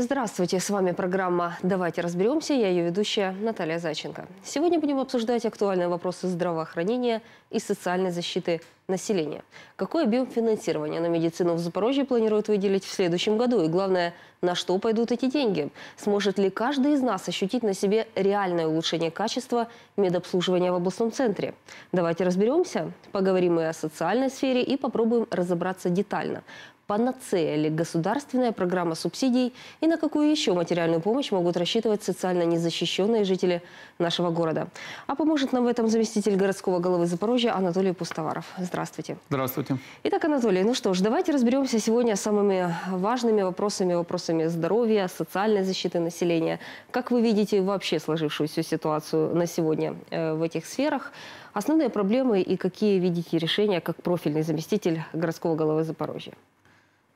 Здравствуйте, с вами программа «Давайте разберемся». Я ее ведущая Наталья Заченко. Сегодня будем обсуждать актуальные вопросы здравоохранения и социальной защиты населения. Какой объем финансирования на медицину в Запорожье планируют выделить в следующем году? И главное, на что пойдут эти деньги? Сможет ли каждый из нас ощутить на себе реальное улучшение качества медобслуживания в областном центре? Давайте разберемся, поговорим и о социальной сфере и попробуем разобраться детально панацея ли государственная программа субсидий и на какую еще материальную помощь могут рассчитывать социально незащищенные жители нашего города. А поможет нам в этом заместитель городского головы Запорожья Анатолий Пустоваров. Здравствуйте. Здравствуйте. Итак, Анатолий, ну что ж, давайте разберемся сегодня с самыми важными вопросами, вопросами здоровья, социальной защиты населения. Как вы видите вообще сложившуюся ситуацию на сегодня э, в этих сферах? Основные проблемы и какие видите решения как профильный заместитель городского головы Запорожья?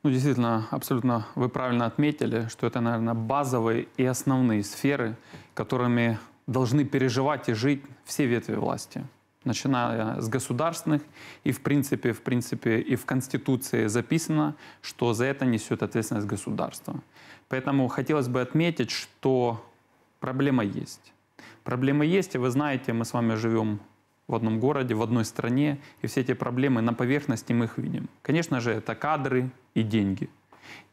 Ну, действительно, абсолютно вы правильно отметили, что это, наверное, базовые и основные сферы, которыми должны переживать и жить все ветви власти, начиная с государственных. И, в принципе, в принципе, и в Конституции записано, что за это несет ответственность государства. Поэтому хотелось бы отметить, что проблема есть. Проблема есть, и вы знаете, мы с вами живем в одном городе, в одной стране, и все эти проблемы на поверхности мы их видим. Конечно же, это кадры и деньги.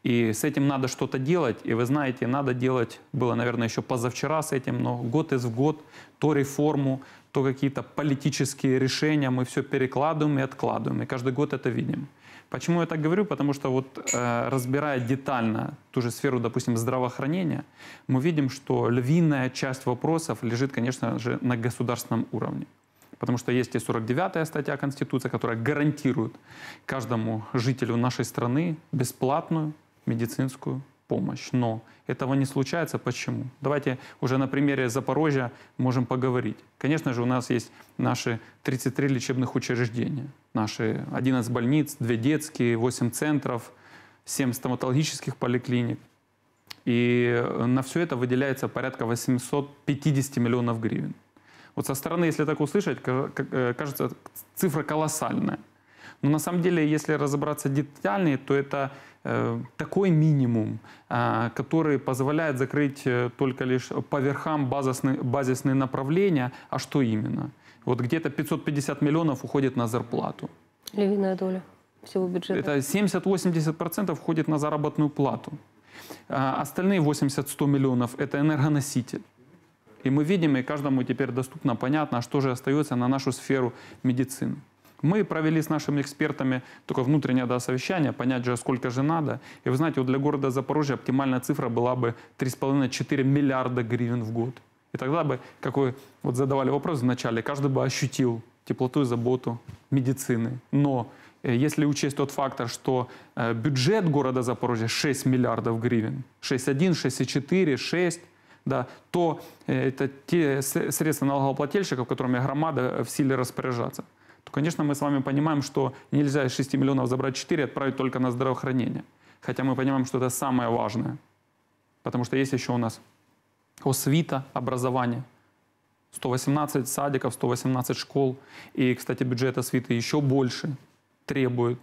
И с этим надо что-то делать, и вы знаете, надо делать, было, наверное, еще позавчера с этим, но год из в год то реформу, то какие-то политические решения мы все перекладываем и откладываем, и каждый год это видим. Почему я так говорю? Потому что вот э, разбирая детально ту же сферу, допустим, здравоохранения, мы видим, что львиная часть вопросов лежит, конечно же, на государственном уровне. Потому что есть и 49-я статья Конституции, которая гарантирует каждому жителю нашей страны бесплатную медицинскую помощь. Но этого не случается. Почему? Давайте уже на примере Запорожья можем поговорить. Конечно же, у нас есть наши 33 лечебных учреждения, наши 11 больниц, 2 детские, 8 центров, 7 стоматологических поликлиник. И на все это выделяется порядка 850 миллионов гривен. Вот со стороны, если так услышать, э, кажется, цифра колоссальная. Но на самом деле, если разобраться детальнее, то это э, такой минимум, а, который позволяет закрыть э, только лишь по верхам базисные, базисные направления. А что именно? Вот где-то 550 миллионов уходит на зарплату. Львиная доля всего бюджета. Это 70-80% уходит на заработную плату. А остальные 80-100 миллионов – это энергоноситель. И мы видим, и каждому теперь доступно, понятно, что же остается на нашу сферу медицины. Мы провели с нашими экспертами только внутреннее да, совещание, понять же, сколько же надо. И вы знаете, вот для города Запорожья оптимальная цифра была бы 3,5-4 миллиарда гривен в год. И тогда бы, как вы вот задавали вопрос вначале, каждый бы ощутил теплоту и заботу медицины. Но э, если учесть тот фактор, что э, бюджет города Запорожья 6 миллиардов гривен, 6,1, 6,4, 6, да, то э, это те средства налогоплательщиков, которыми громада э, в силе распоряжаться. То, конечно, мы с вами понимаем, что нельзя из 6 миллионов забрать 4 и отправить только на здравоохранение. Хотя мы понимаем, что это самое важное. Потому что есть еще у нас освита, образование. 118 садиков, 118 школ. И, кстати, бюджет освиты еще больше требует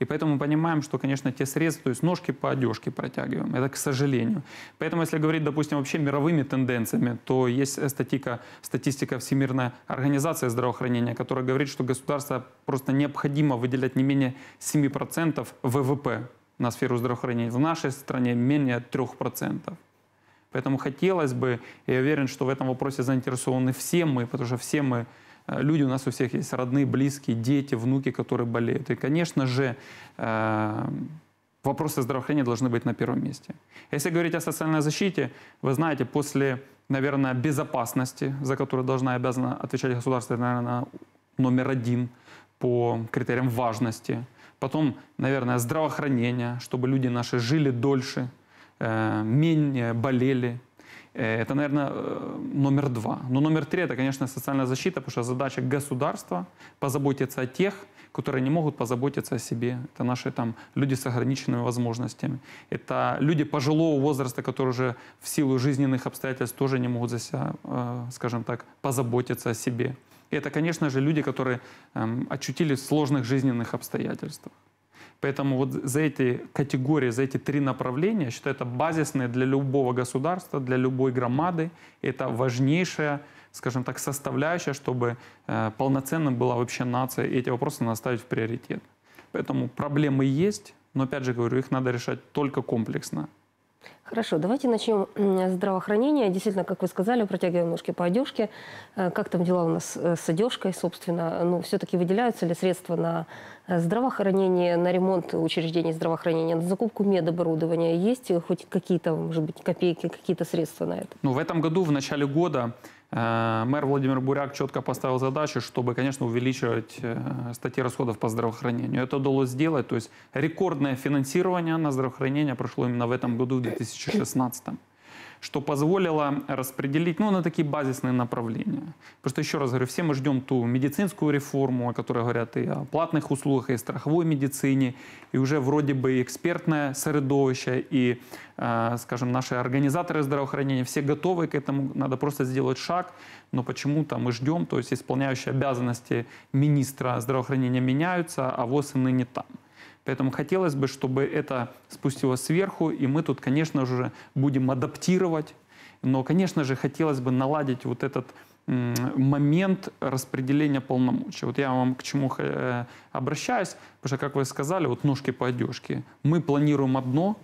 и поэтому мы понимаем, что, конечно, те средства, то есть ножки по одежке протягиваем. Это к сожалению. Поэтому, если говорить, допустим, вообще мировыми тенденциями, то есть статика, статистика Всемирной организации здравоохранения, которая говорит, что государство просто необходимо выделять не менее 7% ВВП на сферу здравоохранения. В нашей стране менее 3%. Поэтому хотелось бы, и я уверен, что в этом вопросе заинтересованы все мы, потому что все мы Э, люди у нас у всех есть родные, близкие, дети, внуки, которые болеют. И, конечно же, э, вопросы здравоохранения должны быть на первом месте. Если говорить о социальной защите, вы знаете, после, наверное, безопасности, за которую должна и обязана отвечать государство, это, наверное, номер один по критериям важности. Потом, наверное, здравоохранение, чтобы люди наши жили дольше, э, менее болели, Э, это, наверное, э, номер два. Но номер три – это, конечно, социальная защита, потому что задача государства – позаботиться о тех, которые не могут позаботиться о себе. Это наши там люди с ограниченными возможностями. Это люди пожилого возраста, которые уже в силу жизненных обстоятельств тоже не могут за себя, э, скажем так, позаботиться о себе. И это, конечно же, люди, которые эм, очутились в сложных жизненных обстоятельствах. Поэтому вот за эти категории, за эти три направления, я считаю, это базисные для любого государства, для любой громады. Это важнейшая, скажем так, составляющая, чтобы э, полноценно была вообще нация. И эти вопросы надо ставить в приоритет. Поэтому проблемы есть, но, опять же говорю, их надо решать только комплексно. Хорошо, давайте начнем с здравоохранения. Действительно, как вы сказали, протягиваем ножки по одежке. Э, как там дела у нас э, с одежкой, собственно? Ну, все-таки выделяются ли средства на э, здравоохранение, на ремонт учреждений здравоохранения, на закупку медоборудования? Есть хоть какие-то, может быть, копейки, какие-то средства на это? Ну, в этом году, в начале года Э, мэр Владимир Буряк четко поставил задачу, чтобы, конечно, увеличивать э, статьи расходов по здравоохранению. Это удалось сделать, то есть рекордное финансирование на здравоохранение прошло именно в этом году, в 2016 что позволило распределить ну, на такие базисные направления. Потому что, еще раз говорю, все мы ждем ту медицинскую реформу, о которой говорят и о платных услугах, и о страховой медицине, и уже вроде бы и экспертное середовище, и, э, скажем, наши организаторы здравоохранения, все готовы к этому, надо просто сделать шаг, но почему-то мы ждем, то есть исполняющие обязанности министра здравоохранения меняются, а ВОЗ и ныне там. Поэтому хотелось бы, чтобы это спустилось сверху, и мы тут, конечно же, будем адаптировать. Но, конечно же, хотелось бы наладить вот этот момент распределения полномочий. Вот я вам к чему э, обращаюсь, потому что, как вы сказали, вот ножки по одежке. Мы планируем одно,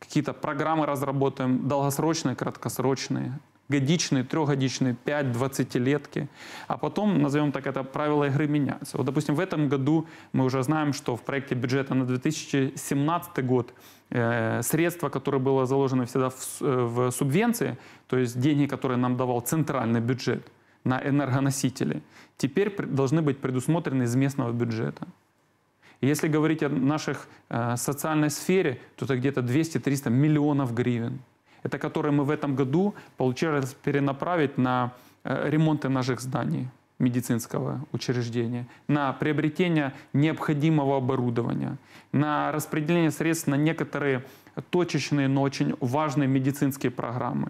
какие-то программы разработаем, долгосрочные, краткосрочные, годичные, трехгодичные, 5, 20 летки. А потом, назовем так это, правила игры меняются. Вот, допустим, в этом году мы уже знаем, что в проекте бюджета на 2017 год э, средства, которые было заложено всегда в, э, в субвенции, то есть деньги, которые нам давал центральный бюджет на энергоносители, теперь должны быть предусмотрены из местного бюджета. Если говорить о наших э, социальной сфере, то это где-то 200-300 миллионов гривен – это которые мы в этом году получили перенаправить на э, ремонты наших зданий медицинского учреждения, на приобретение необходимого оборудования, на распределение средств на некоторые точечные, но очень важные медицинские программы.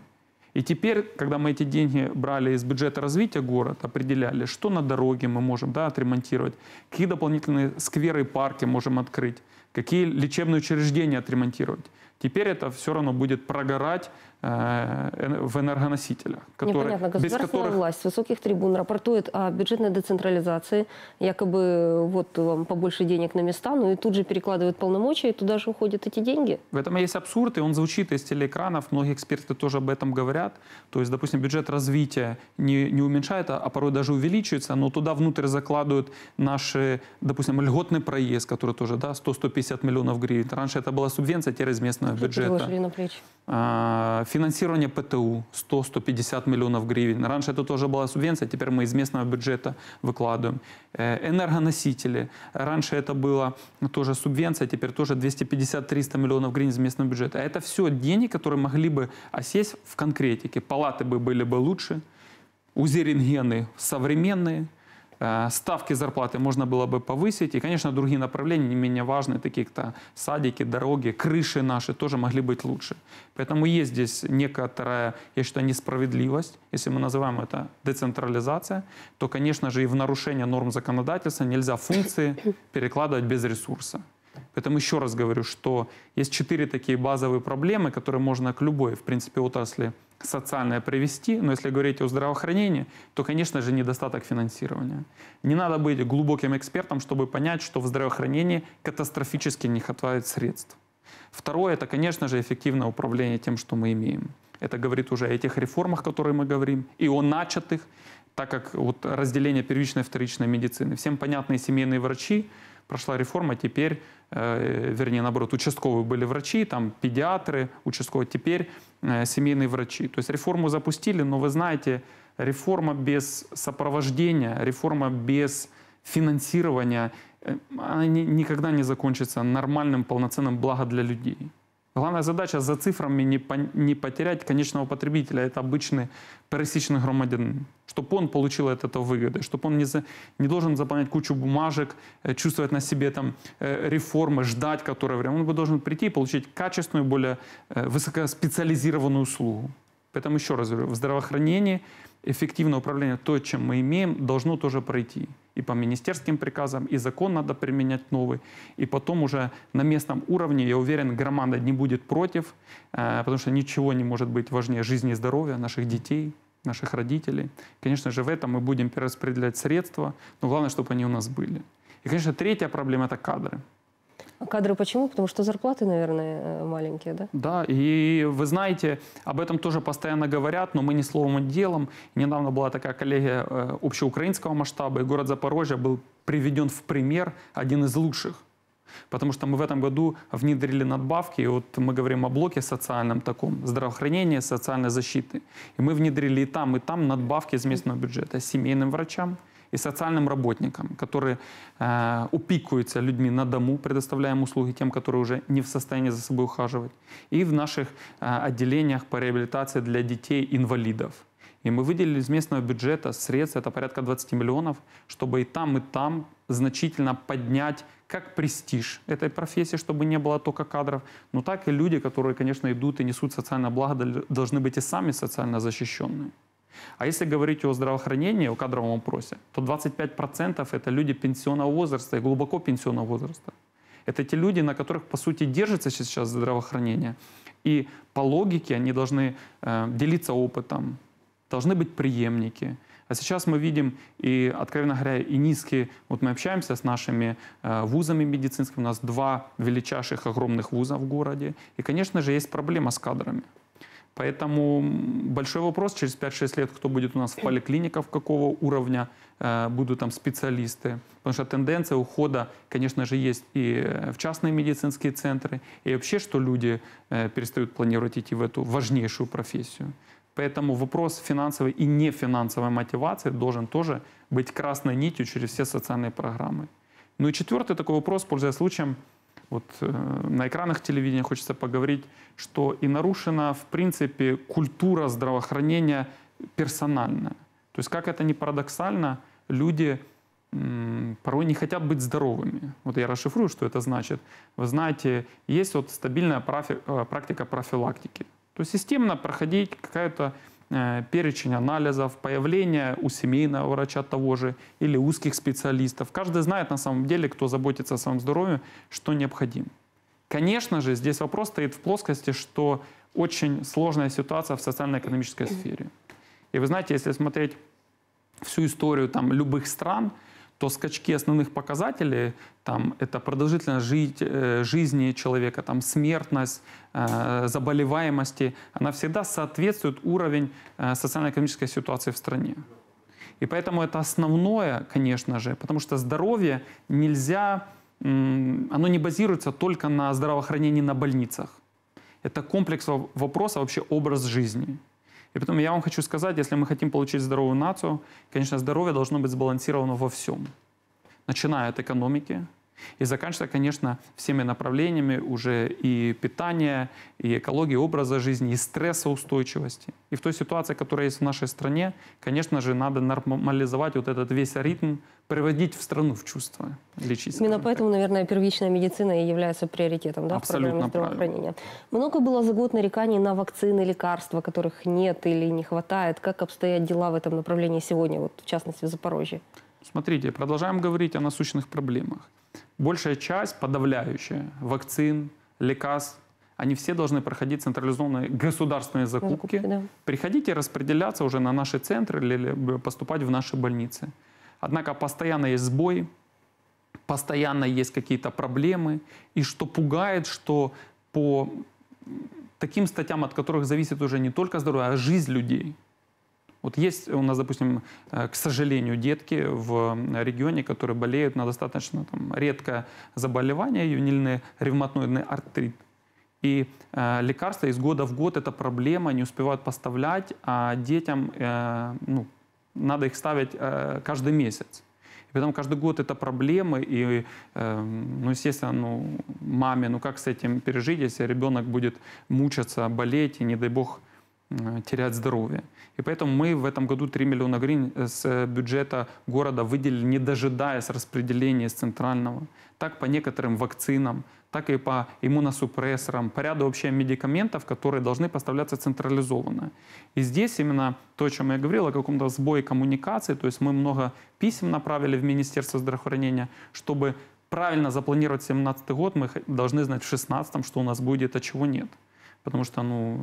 И теперь, когда мы эти деньги брали из бюджета развития города, определяли, что на дороге мы можем да, отремонтировать, какие дополнительные скверы и парки можем открыть, какие лечебные учреждения отремонтировать, Теперь это все равно будет прогорать э, в энергоносителях. Которые, Непонятно. Государственная без которых... власть с высоких трибун рапортует о бюджетной децентрализации, якобы вот вам побольше денег на места, ну и тут же перекладывают полномочия, и туда же уходят эти деньги. В этом есть абсурд, и он звучит из телеэкранов, многие эксперты тоже об этом говорят. То есть, допустим, бюджет развития не, не уменьшает, а, а порой даже увеличивается, но туда внутрь закладывают наши, допустим, льготный проезд, который тоже да, 100-150 миллионов гривен. Раньше это была субвенция через местную бюджета. А, финансирование ПТУ 100-150 миллионов гривен. Раньше это тоже была субвенция, теперь мы из местного бюджета выкладываем. Э, энергоносители. Раньше это была тоже субвенция, теперь тоже 250-300 миллионов гривен из местного бюджета. А это все деньги, которые могли бы осесть в конкретике. Палаты бы были бы лучше, УЗИ-рентгены современные – Э, ставки зарплаты можно было бы повысить. И, конечно, другие направления не менее важные, такие как садики, дороги, крыши наши тоже могли быть лучше. Поэтому есть здесь некоторая, я считаю, несправедливость. Если мы называем это децентрализация, то, конечно же, и в нарушение норм законодательства нельзя функции перекладывать без ресурса. Поэтому еще раз говорю, что есть четыре такие базовые проблемы, которые можно к любой, в принципе, отрасли социальное привести, но если говорить о здравоохранении, то, конечно же, недостаток финансирования. Не надо быть глубоким экспертом, чтобы понять, что в здравоохранении катастрофически не хватает средств. Второе – это, конечно же, эффективное управление тем, что мы имеем. Это говорит уже о тех реформах, которые мы говорим, и о начатых, так как вот разделение первичной и вторичной медицины. Всем понятные семейные врачи, прошла реформа, теперь, э, вернее, наоборот, участковые были врачи, там педиатры, участковые, теперь э, семейные врачи. То есть реформу запустили, но вы знаете, реформа без сопровождения, реформа без финансирования, э, она никогда не закончится нормальным, полноценным благо для людей. Главная задача за цифрами не, по, не потерять конечного потребителя, это обычный пересечный громадянин, чтобы он получил от этого выгоды, чтобы он не, за, не должен заполнять кучу бумажек, э, чувствовать на себе там э, реформы, ждать которое время. Он должен прийти и получить качественную, более э, высокоспециализированную услугу. Поэтому еще раз говорю, в здравоохранении эффективное управление, то, чем мы имеем, должно тоже пройти. И по министерским приказам, и закон надо применять новый. И потом уже на местном уровне, я уверен, громада не будет против, э, потому что ничего не может быть важнее жизни и здоровья наших детей, наших родителей. Конечно же, в этом мы будем перераспределять средства, но главное, чтобы они у нас были. И, конечно, третья проблема – это кадры. Кадры почему? Потому что зарплаты, наверное, э, маленькие, да? Да, и вы знаете, об этом тоже постоянно говорят, но мы не словом, ни делом. Недавно была такая коллегия э, общеукраинского масштаба, и город Запорожье был приведен в пример один из лучших. Потому что мы в этом году внедрили надбавки, и вот мы говорим о блоке социальном таком, здравоохранения, социальной защиты. И мы внедрили и там, и там надбавки из местного бюджета семейным врачам – и социальным работникам, которые э, упикуются людьми на дому, предоставляем услуги тем, которые уже не в состоянии за собой ухаживать, и в наших э, отделениях по реабилитации для детей-инвалидов. И мы выделили из местного бюджета средства, это порядка 20 миллионов, чтобы и там, и там значительно поднять как престиж этой профессии, чтобы не было только кадров, но так и люди, которые, конечно, идут и несут социальное благо, должны быть и сами социально защищенные. А если говорить о здравоохранении, о кадровом вопросе, то 25% это люди пенсионного возраста и глубоко пенсионного возраста. Это те люди, на которых, по сути, держится сейчас здравоохранение. И по логике они должны э, делиться опытом, должны быть преемники. А сейчас мы видим, и, откровенно говоря, и низкие, вот мы общаемся с нашими э, вузами медицинскими, у нас два величайших огромных вуза в городе, и, конечно же, есть проблема с кадрами. Поэтому большой вопрос, через 5-6 лет, кто будет у нас в поликлиниках, какого уровня э, будут там специалисты. Потому что тенденция ухода, конечно же, есть и э, в частные медицинские центры, и вообще, что люди э, перестают планировать идти в эту важнейшую профессию. Поэтому вопрос финансовой и нефинансовой мотивации должен тоже быть красной нитью через все социальные программы. Ну и четвертый такой вопрос, пользуясь случаем, вот э, на экранах телевидения хочется поговорить, что и нарушена, в принципе, культура здравоохранения персональная. То есть, как это ни парадоксально, люди порой не хотят быть здоровыми. Вот я расшифрую, что это значит. Вы знаете, есть вот стабильная профи, э, практика профилактики. То есть системно проходить какая-то Э, перечень анализов, появление у семейного врача того же или узких специалистов. Каждый знает на самом деле, кто заботится о своем здоровье, что необходимо. Конечно же, здесь вопрос стоит в плоскости, что очень сложная ситуация в социально-экономической сфере. И вы знаете, если смотреть всю историю там, любых стран – то скачки основных показателей, там, это продолжительность жить, э, жизни человека, там, смертность, э, заболеваемости, она всегда соответствует уровень э, социально-экономической ситуации в стране. И поэтому это основное, конечно же, потому что здоровье нельзя, оно не базируется только на здравоохранении на больницах. Это комплекс вопросов вообще образ жизни. И потом я вам хочу сказать, если мы хотим получить здоровую нацию, конечно, здоровье должно быть сбалансировано во всем. Начиная от экономики, и заканчивая, конечно, всеми направлениями уже и питания, и экологии образа жизни, и стрессоустойчивости. И в той ситуации, которая есть в нашей стране, конечно же, надо нормализовать вот этот весь ритм, приводить в страну в чувство, лечить. Именно поэтому, так. наверное, первичная медицина и является приоритетом да, Абсолютно в программе здравоохранения. Много было за год нареканий на вакцины, лекарства, которых нет или не хватает. Как обстоят дела в этом направлении сегодня, вот, в частности в Запорожье? Смотрите, продолжаем говорить о насущных проблемах большая часть, подавляющая, вакцин, лекарств, они все должны проходить централизованные государственные закупки. закупки да. Приходите распределяться уже на наши центры или э, поступать в наши больницы. Однако постоянно есть сбой, постоянно есть какие-то проблемы. И что пугает, что по таким статьям, от которых зависит уже не только здоровье, а жизнь людей – вот есть у нас, допустим, э, к сожалению, детки в регионе, которые болеют на достаточно там, редкое заболевание, юнильный ревматоидный артрит. И э, лекарства из года в год – это проблема, не успевают поставлять, а детям э, ну, надо их ставить э, каждый месяц. И потом каждый год это проблемы, и, э, ну, естественно, ну, маме, ну как с этим пережить, если ребенок будет мучаться, болеть, и, не дай бог, Э, терять здоровье. И поэтому мы в этом году 3 миллиона гривен э, с э, бюджета города выделили, не дожидаясь распределения с центрального. Так по некоторым вакцинам, так и по иммуносупрессорам, по ряду вообще медикаментов, которые должны поставляться централизованно. И здесь именно то, о чем я говорил, о каком-то сбое коммуникации, то есть мы много писем направили в Министерство здравоохранения, чтобы правильно запланировать 2017 год, мы должны знать в 2016, что у нас будет, а чего нет потому что ну,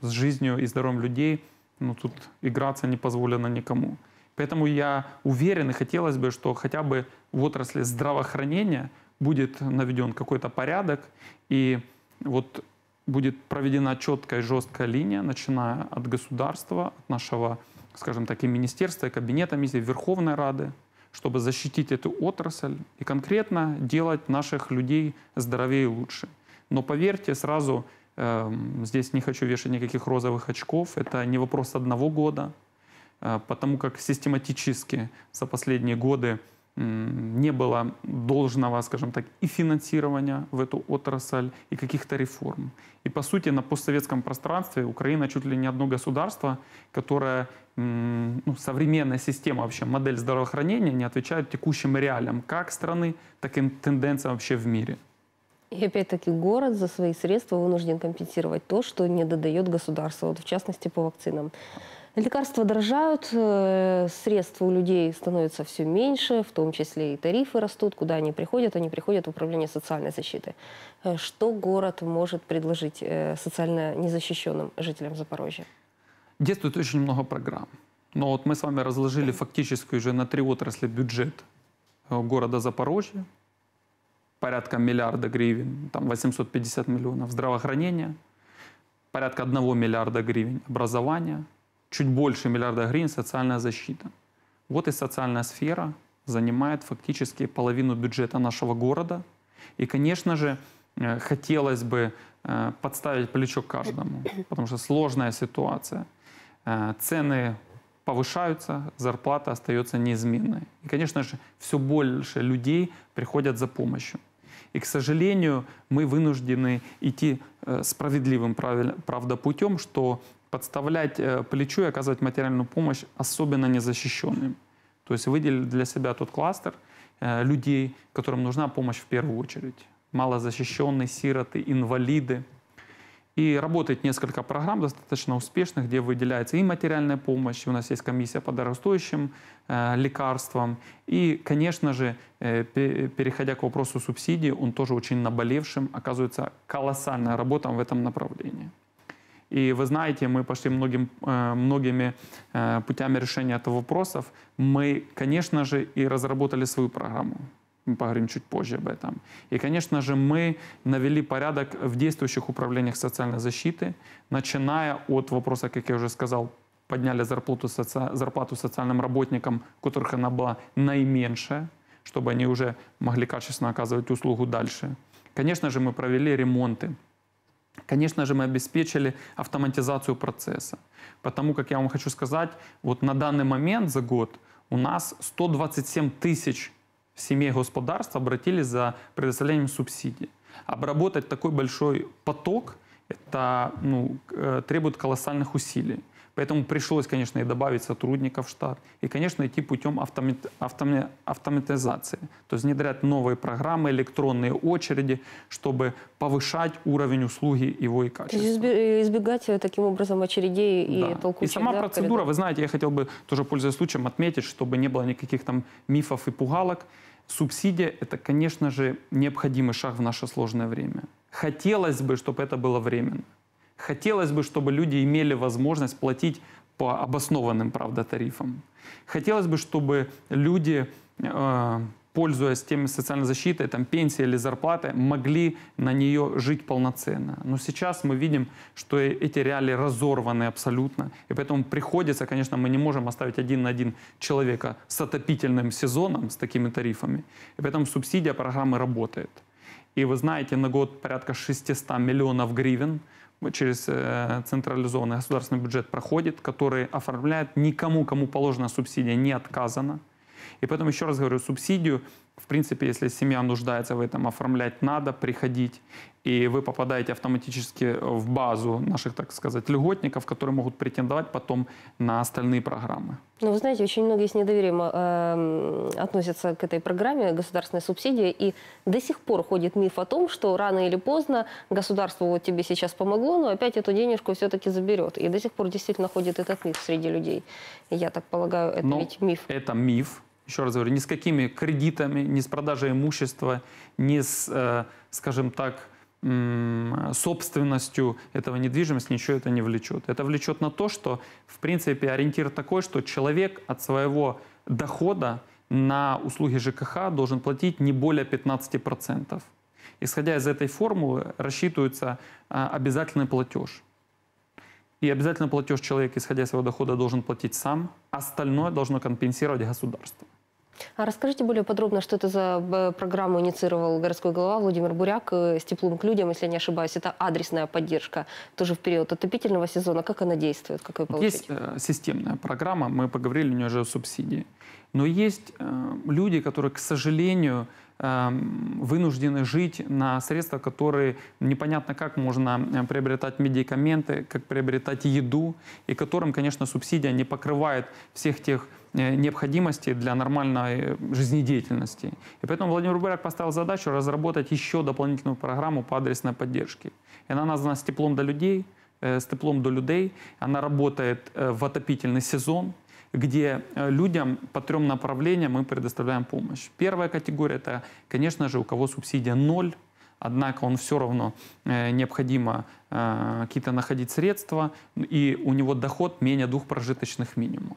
с жизнью и здоровьем людей ну, тут играться не позволено никому. Поэтому я уверен и хотелось бы, что хотя бы в отрасли здравоохранения будет наведен какой-то порядок, и вот будет проведена четкая и жесткая линия, начиная от государства, от нашего, скажем так, и министерства, и кабинета миссии, Верховной Рады, чтобы защитить эту отрасль и конкретно делать наших людей здоровее и лучше. Но поверьте, сразу Эм, здесь не хочу вешать никаких розовых очков. Это не вопрос одного года, э, потому как систематически за последние годы не было должного, скажем так, и финансирования в эту отрасль, и каких-то реформ. И, по сути, на постсоветском пространстве Украина чуть ли не одно государство, которое ну, современная система, вообще модель здравоохранения не отвечает текущим реалиям как страны, так и тенденциям вообще в мире. И опять-таки город за свои средства вынужден компенсировать то, что не додает государство, вот в частности по вакцинам. Лекарства дорожают, э, средства у людей становятся все меньше, в том числе и тарифы растут. Куда они приходят? Они приходят в управление социальной защиты. Э, что город может предложить э, социально незащищенным жителям Запорожья? Действует очень много программ. Но вот мы с вами разложили фактически уже на три отрасли бюджет города Запорожья порядка миллиарда гривен, там 850 миллионов, здравоохранение, порядка 1 миллиарда гривен, образование, чуть больше миллиарда гривен, социальная защита. Вот и социальная сфера занимает фактически половину бюджета нашего города. И, конечно же, э, хотелось бы э, подставить плечо каждому, потому что сложная ситуация. Э, цены повышаются, зарплата остается неизменной. И, конечно же, все больше людей приходят за помощью. И, к сожалению, мы вынуждены идти э, справедливым правдопутем, что подставлять э, плечо и оказывать материальную помощь особенно незащищенным. То есть выделить для себя тот кластер э, людей, которым нужна помощь в первую очередь. Малозащищенные, сироты, инвалиды. И работает несколько программ достаточно успешных, где выделяется и материальная помощь, у нас есть комиссия по дорогостоящим э, лекарствам. И, конечно же, э, переходя к вопросу субсидий, он тоже очень наболевшим, оказывается, колоссальная работа в этом направлении. И вы знаете, мы пошли многим, э, многими э, путями решения этого вопросов. Мы, конечно же, и разработали свою программу. Мы поговорим чуть позже об этом. И, конечно же, мы навели порядок в действующих управлениях социальной защиты, начиная от вопроса, как я уже сказал, подняли зарплату, соци... зарплату социальным работникам, у которых она была наименьшая, чтобы они уже могли качественно оказывать услугу дальше. Конечно же, мы провели ремонты. Конечно же, мы обеспечили автоматизацию процесса. Потому как я вам хочу сказать, вот на данный момент за год у нас 127 тысяч семей господарств обратились за предоставлением субсидий. Обработать такой большой поток это ну, э, требует колоссальных усилий. Поэтому пришлось, конечно, и добавить сотрудников в штат, и, конечно, идти путем автомат, автоматизации, то есть внедрять новые программы, электронные очереди, чтобы повышать уровень услуги его и качества. То есть избегать э, таким образом очередей да. и толкучих. И сама да, процедура, вы знаете, я хотел бы тоже, пользуясь случаем, отметить, чтобы не было никаких там мифов и пугалок. Субсидия – это, конечно же, необходимый шаг в наше сложное время. Хотелось бы, чтобы это было временно. Хотелось бы, чтобы люди имели возможность платить по обоснованным, правда, тарифам. Хотелось бы, чтобы люди, э, пользуясь теми социальной защитой, там, пенсии или зарплаты, могли на нее жить полноценно. Но сейчас мы видим, что эти реалии разорваны абсолютно. И поэтому приходится, конечно, мы не можем оставить один на один человека с отопительным сезоном, с такими тарифами. И поэтому субсидия программы работает. И вы знаете, на год порядка 600 миллионов гривен – через э, централизованный государственный бюджет проходит, который оформляет никому, кому положена субсидия, не отказано. И поэтому, еще раз говорю, субсидию, в принципе, если семья нуждается в этом, оформлять надо, приходить и вы попадаете автоматически в базу наших, так сказать, льготников, которые могут претендовать потом на остальные программы. Ну, вы знаете, очень многие с недоверием э, относятся к этой программе государственной субсидии, и до сих пор ходит миф о том, что рано или поздно государство вот тебе сейчас помогло, но опять эту денежку все-таки заберет. И до сих пор действительно ходит этот миф среди людей. Я так полагаю, это но ведь миф. Это миф, еще раз говорю, ни с какими кредитами, ни с продажей имущества, ни с, э, скажем так, собственностью этого недвижимости ничего это не влечет. Это влечет на то, что, в принципе, ориентир такой, что человек от своего дохода на услуги ЖКХ должен платить не более 15%. Исходя из этой формулы, рассчитывается а, обязательный платеж. И обязательный платеж человек, исходя из своего дохода, должен платить сам, остальное должно компенсировать государство. А расскажите более подробно, что это за э, программу инициировал городской глава Владимир Буряк э, с теплом к людям, если я не ошибаюсь. Это адресная поддержка тоже в период отопительного сезона. Как она действует? Как вы получаете? Есть э, системная программа, мы поговорили у нее уже о субсидии. Но есть люди, которые, к сожалению, Эм, вынуждены жить на средства, которые непонятно как можно э, приобретать медикаменты, как приобретать еду, и которым, конечно, субсидия не покрывает всех тех э, необходимости для нормальной э, жизнедеятельности. И поэтому Владимир Буряк поставил задачу разработать еще дополнительную программу по адресной поддержке. И она названа «С теплом до людей», с теплом до людей. Она работает в отопительный сезон, где э, людям по трем направлениям мы предоставляем помощь. Первая категория – это, конечно же, у кого субсидия ноль, однако он все равно э, необходимо э, какие-то находить средства, и у него доход менее двух прожиточных минимумов.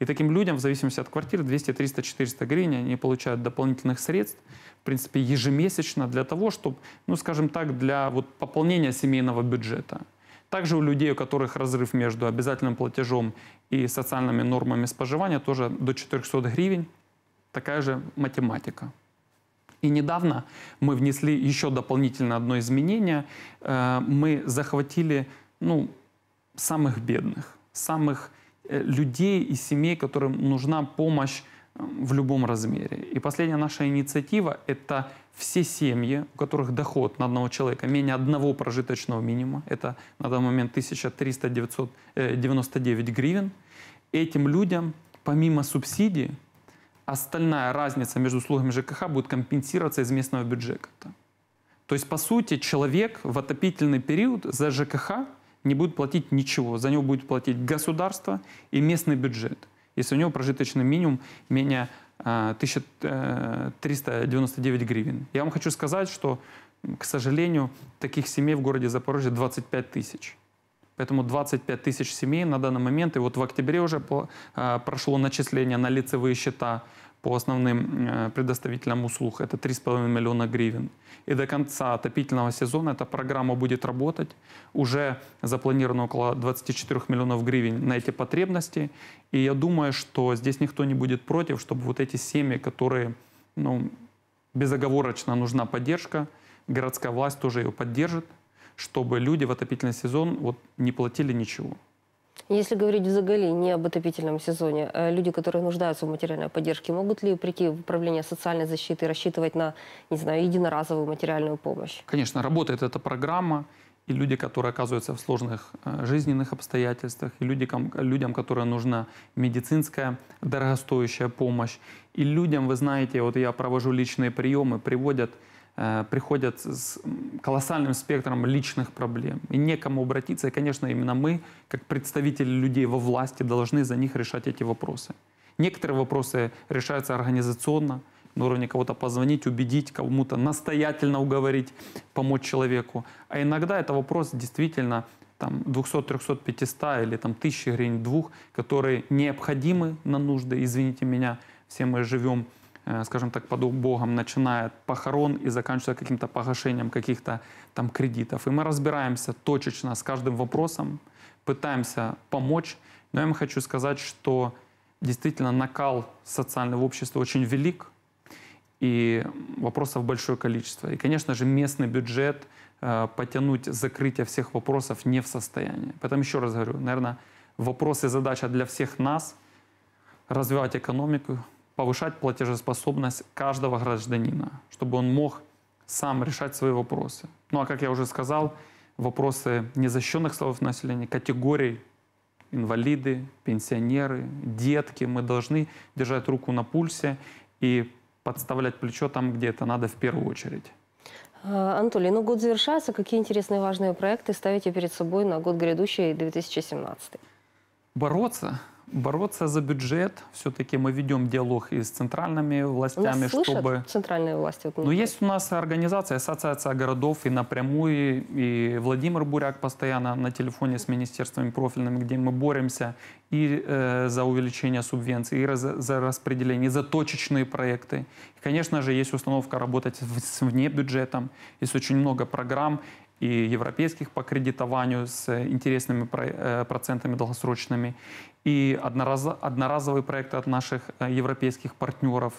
И таким людям, в зависимости от квартиры, 200, 300, 400 гривен они получают дополнительных средств, в принципе, ежемесячно для того, чтобы, ну, скажем так, для вот, пополнения семейного бюджета. Также у людей, у которых разрыв между обязательным платежом и социальными нормами споживания, тоже до 400 гривен, такая же математика. И недавно мы внесли еще дополнительно одно изменение. Э, мы захватили ну, самых бедных, самых э, людей и семей, которым нужна помощь Эм, в любом размере. И последняя наша инициатива – это все семьи, у которых доход на одного человека менее одного прожиточного минимума, это на данный момент 1399 э, гривен, этим людям помимо субсидии остальная разница между услугами ЖКХ будет компенсироваться из местного бюджета. То есть, по сути, человек в отопительный период за ЖКХ не будет платить ничего. За него будет платить государство и местный бюджет – если у него прожиточный минимум менее 1399 а, э, гривен. Я вам хочу сказать, что, к сожалению, таких семей в городе Запорожье 25 тысяч. Поэтому 25 тысяч семей на данный момент, и вот в октябре уже а, прошло начисление на лицевые счета, по основным э, предоставителям услуг. Это 3,5 миллиона гривен. И до конца отопительного сезона эта программа будет работать. Уже запланировано около 24 миллионов гривен на эти потребности. И я думаю, что здесь никто не будет против, чтобы вот эти семьи, которые ну, безоговорочно нужна поддержка, городская власть тоже ее поддержит, чтобы люди в отопительный сезон вот, не платили ничего. Если говорить в заголе не об отопительном сезоне, э, люди, которые нуждаются в материальной поддержке, могут ли прийти в управление социальной защиты и рассчитывать на, не знаю, единоразовую материальную помощь? Конечно, работает эта программа, и люди, которые оказываются в сложных э, жизненных обстоятельствах, и люди, людям, которым нужна медицинская дорогостоящая помощь, и людям, вы знаете, вот я провожу личные приемы, приводят Э, приходят с колоссальным спектром личных проблем. И некому обратиться. И, конечно, именно мы, как представители людей во власти, должны за них решать эти вопросы. Некоторые вопросы решаются организационно, на уровне кого-то позвонить, убедить, кому-то настоятельно уговорить, помочь человеку. А иногда это вопрос действительно там, 200, 300, 500 или там, 1000 гривен, двух, которые необходимы на нужды, извините меня, все мы живем Э, скажем так, под убогом начиная от похорон и заканчивая каким-то погашением каких-то там кредитов. И мы разбираемся точечно с каждым вопросом, пытаемся помочь. Но я вам хочу сказать, что действительно накал социального общества очень велик, и вопросов большое количество. И, конечно же, местный бюджет э, потянуть закрытие всех вопросов не в состоянии. Поэтому еще раз говорю, наверное, вопрос и задача для всех нас – развивать экономику, повышать платежеспособность каждого гражданина, чтобы он мог сам решать свои вопросы. Ну а как я уже сказал, вопросы незащищенных слоев населения, категорий инвалиды, пенсионеры, детки, мы должны держать руку на пульсе и подставлять плечо там, где это надо в первую очередь. А, Анатолий, ну год завершается. Какие интересные важные проекты ставите перед собой на год грядущий 2017? Бороться Бороться за бюджет. Все-таки мы ведем диалог и с центральными властями, Нас чтобы... центральные власти? Вот, Но ну, есть у нас организация, ассоциация городов и напрямую, и Владимир Буряк постоянно на телефоне с министерствами профильными, где мы боремся и э, за увеличение субвенций, и раз, за распределение, и за точечные проекты. И, конечно же, есть установка работать с, вне бюджетом. Есть очень много программ и европейских по кредитованию с э, интересными э, процентами долгосрочными, и одноразовые проекты от наших э, европейских партнеров.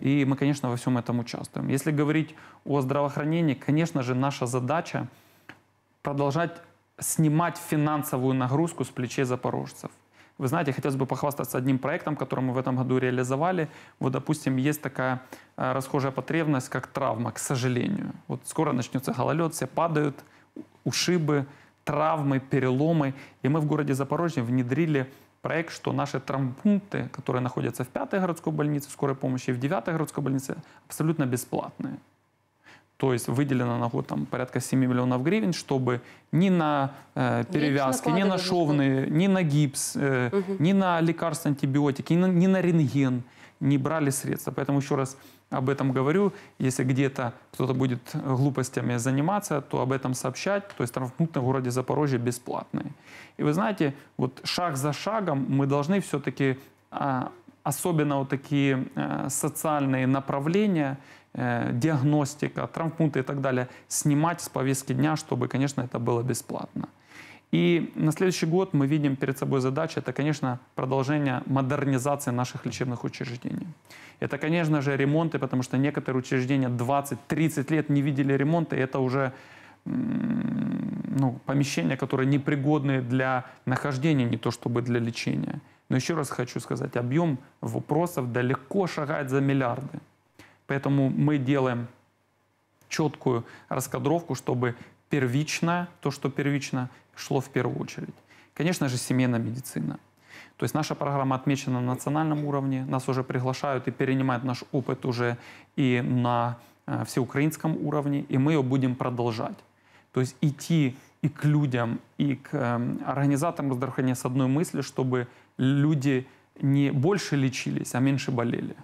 И мы, конечно, во всем этом участвуем. Если говорить о здравоохранении, конечно же, наша задача продолжать снимать финансовую нагрузку с плечей запорожцев. Вы знаете, хотелось бы похвастаться одним проектом, который мы в этом году реализовали. Вот, допустим, есть такая э, расхожая потребность, как травма, к сожалению. Вот скоро начнется гололед, все падают, ушибы, травмы, переломы. И мы в городе Запорожье внедрили проект, что наши травмпункты, которые находятся в пятой городской больнице скорой помощи и в девятой городской больнице, абсолютно бесплатные. То есть выделено на год там, порядка 7 миллионов гривен, чтобы ни на э, перевязки, ни на шовные, ни на гипс, э, угу. ни на лекарства, антибиотики, ни на, ни на рентген не брали средства. Поэтому еще раз об этом говорю. Если где-то кто-то будет глупостями заниматься, то об этом сообщать. То есть травмпункты в городе Запорожье бесплатные. И вы знаете, вот шаг за шагом мы должны все-таки, а, особенно вот такие э, социальные направления – Э, диагностика, травмпункты и так далее, снимать с повестки дня, чтобы, конечно, это было бесплатно. И на следующий год мы видим перед собой задачи, это, конечно, продолжение модернизации наших лечебных учреждений. Это, конечно же, ремонты, потому что некоторые учреждения 20-30 лет не видели ремонта, и это уже ну, помещения, которые непригодны для нахождения, не то чтобы для лечения. Но еще раз хочу сказать, объем вопросов далеко шагает за миллиарды. Поэтому мы делаем четкую раскадровку, чтобы первично, то, что первично, шло в первую очередь. Конечно же, семейная медицина. То есть наша программа отмечена на национальном уровне, нас уже приглашают и перенимают наш опыт уже и на э, всеукраинском уровне, и мы ее будем продолжать. То есть идти и к людям, и к эм, организаторам здравоохранения с одной мыслью, чтобы люди не больше лечились, а меньше болели.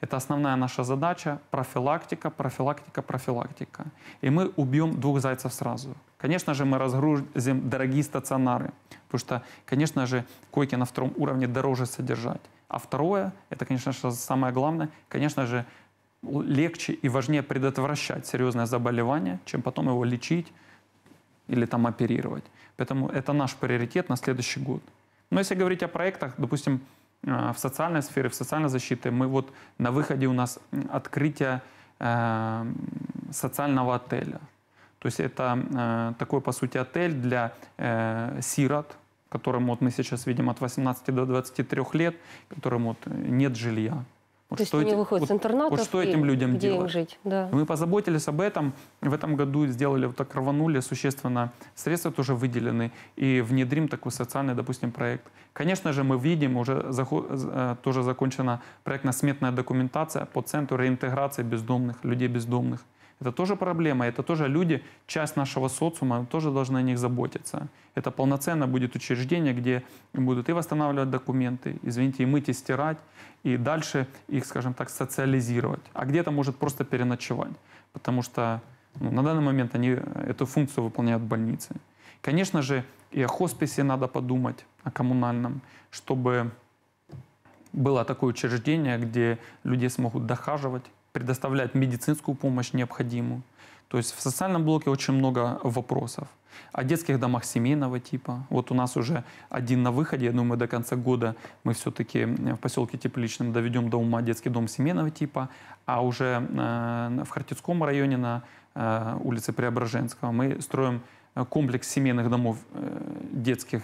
Это основная наша задача – профилактика, профилактика, профилактика. И мы убьем двух зайцев сразу. Конечно же, мы разгрузим дорогие стационары, потому что, конечно же, койки на втором уровне дороже содержать. А второе, это, конечно же, самое главное, конечно же, легче и важнее предотвращать серьезное заболевание, чем потом его лечить или там оперировать. Поэтому это наш приоритет на следующий год. Но если говорить о проектах, допустим, Э, в социальной сфере, в социальной защите. Мы вот на выходе у нас открытие э, социального отеля. То есть это э, такой, по сути, отель для сирот, которым вот мы сейчас видим от 18 до 23 лет, которым вот нет жилья. Вот То что есть они выходят вот, с интернатов, вот что этим людям где делать? им жить. Да. Мы позаботились об этом, в этом году сделали, вот так рванули, существенно средства тоже выделены, и внедрим такой социальный, допустим, проект. Конечно же, мы видим, уже э, тоже закончена проектно-сметная документация по центру реинтеграции бездомных, людей бездомных. Это тоже проблема, это тоже люди, часть нашего социума тоже должны о них заботиться. Это полноценно будет учреждение, где будут и восстанавливать документы, извините, и мыть, и стирать, и дальше их, скажем так, социализировать. А где-то может просто переночевать, потому что ну, на данный момент они э, эту функцию выполняют больницы. Конечно же, и о хосписе надо подумать, о коммунальном, чтобы было такое учреждение, где люди смогут дохаживать, предоставлять медицинскую помощь необходимую. То есть в социальном блоке очень много вопросов. О детских домах семейного типа. Вот у нас уже один на выходе. Я думаю, до конца года мы все-таки э, в поселке Тепличном типа доведем до ума детский дом семейного типа. А уже э, в Хартицком районе на э, улице Преображенского мы строим комплекс семейных домов, детских,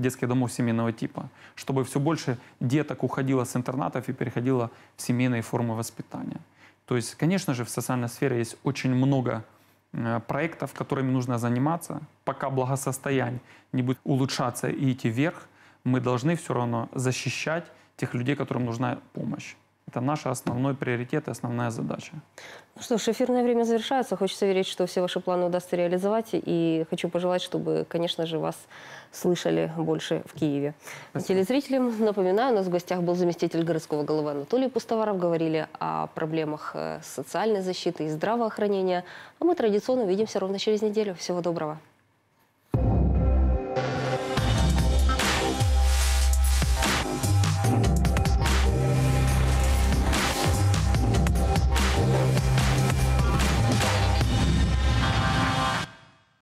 детских домов семейного типа, чтобы все больше деток уходило с интернатов и переходило в семейные формы воспитания. То есть, конечно же, в социальной сфере есть очень много э, проектов, которыми нужно заниматься. Пока благосостояние не будет улучшаться и идти вверх, мы должны все равно защищать тех людей, которым нужна помощь. Это наш основной приоритет и основная задача. Ну что ж, эфирное время завершается. Хочется верить, что все ваши планы удастся реализовать. И хочу пожелать, чтобы, конечно же, вас слышали больше в Киеве. Спасибо. Телезрителям напоминаю, у нас в гостях был заместитель городского головы Анатолий Пустоваров. Говорили о проблемах э, социальной защиты и здравоохранения. А мы традиционно увидимся ровно через неделю. Всего доброго.